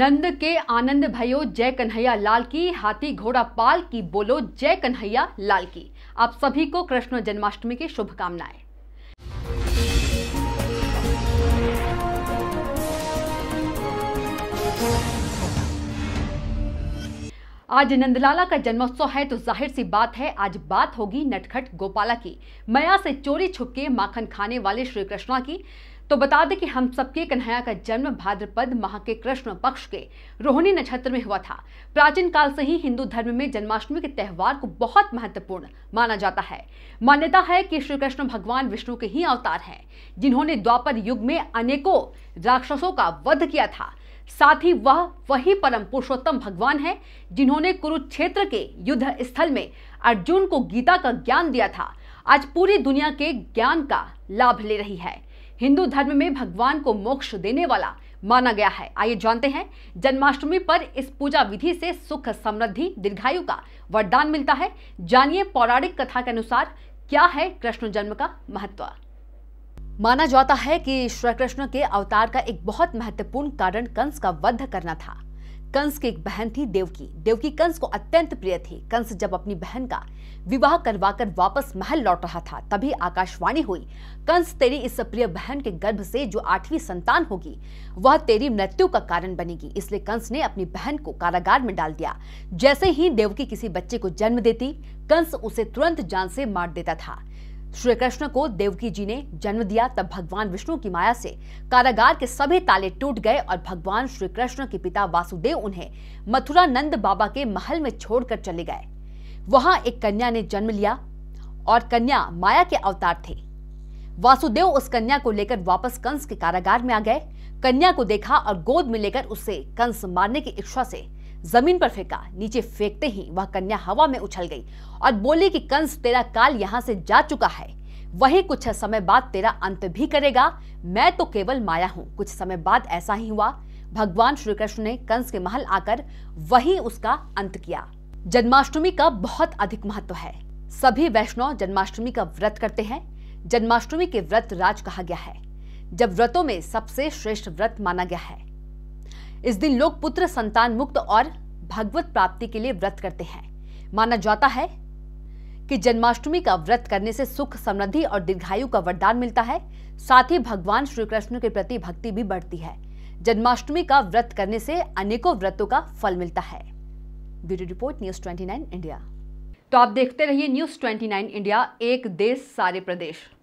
नंद के आनंद भयो जय कन्हैया लाल की हाथी घोड़ा पाल की बोलो जय कन्हैया लाल की आप सभी को कृष्ण जन्माष्टमी की शुभकामनाएं आज नंदलाला का जन्मोत्सव है तो जाहिर सी बात है आज बात होगी नटखट गोपाला की मया से चोरी छुपके माखन खाने वाले श्री कृष्णा की तो बता दें कि हम सबके कन्हैया का जन्म भाद्रपद माह के कृष्ण पक्ष के रोहिणी नक्षत्र में हुआ था प्राचीन काल से ही हिंदू धर्म में जन्माष्टमी के त्यौहार को बहुत महत्वपूर्ण माना जाता है मान्यता है कि श्री कृष्ण भगवान विष्णु के ही अवतार हैं जिन्होंने द्वापर युग में अनेकों राक्षसों का वध किया था साथ ही वह वही परम पुरुषोत्तम भगवान है जिन्होंने कुरुक्षेत्र के युद्ध स्थल में अर्जुन को गीता का ज्ञान दिया था आज पूरी दुनिया के ज्ञान का लाभ ले रही है हिंदू धर्म में भगवान को मोक्ष देने वाला माना गया है आइए जानते हैं जन्माष्टमी पर इस पूजा विधि से सुख समृद्धि दीर्घायु का वरदान मिलता है जानिए पौराणिक कथा के अनुसार क्या है कृष्ण जन्म का महत्व माना जाता है कि श्री कृष्ण के अवतार का एक बहुत महत्वपूर्ण कारण कंस का वध करना था कंस की एक बहन थी देवकी देवकी कंस को अत्यंत प्रिय थी कंस जब अपनी बहन का विवाह करवाकर वापस महल लौट रहा था तभी आकाशवाणी हुई कंस तेरी इस प्रिय बहन के गर्भ से जो आठवीं संतान होगी वह तेरी मृत्यु का कारण बनेगी इसलिए कंस ने अपनी बहन को कारागार में डाल दिया जैसे ही देवकी किसी बच्चे को जन्म देती कंस उसे तुरंत जान से मार देता था श्री कृष्ण को देवकी जी ने जन्म दिया तब भगवान विष्णु की माया से कारागार के सभी ताले टूट गए और भगवान श्री कृष्ण के पिता वासुदेव उन्हें मथुरा नंद बाबा के महल में छोड़कर चले गए वहां एक कन्या ने जन्म लिया और कन्या माया के अवतार थे वासुदेव उस कन्या को लेकर वापस कंस के कारागार में आ गए कन्या को देखा और गोद में लेकर उसे कंस मारने की इच्छा से जमीन पर फेंका नीचे फेंकते ही वह कन्या हवा में उछल गई और बोली कि कंस तेरा काल यहाँ से जा चुका है वही कुछ समय बाद तेरा अंत भी करेगा मैं तो केवल माया हूँ कुछ समय बाद ऐसा ही हुआ भगवान श्री कृष्ण ने कंस के महल आकर वही उसका अंत किया जन्माष्टमी का बहुत अधिक महत्व है सभी वैष्णव जन्माष्टमी का व्रत करते हैं जन्माष्टमी के व्रत राज कहा गया है जब व्रतों में सबसे श्रेष्ठ व्रत माना गया है इस दिन लोग पुत्र संतान मुक्त और भगवत प्राप्ति के लिए व्रत करते हैं माना जाता है कि जन्माष्टमी का व्रत करने से सुख समृद्धि और दीर्घायु का वरदान मिलता है साथ ही भगवान श्री कृष्ण के प्रति भक्ति भी बढ़ती है जन्माष्टमी का व्रत करने से अनेकों व्रतों का फल मिलता है ब्यूरो रिपोर्ट न्यूज 29 इंडिया तो आप देखते रहिए न्यूज 29 इंडिया एक देश सारे प्रदेश